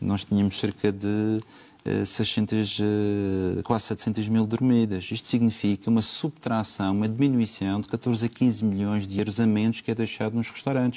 nós tínhamos cerca de 600, eh, eh, quase 700 mil dormidas. Isto significa uma subtração, uma diminuição de 14 a 15 milhões de euros a menos que é deixado nos restaurantes.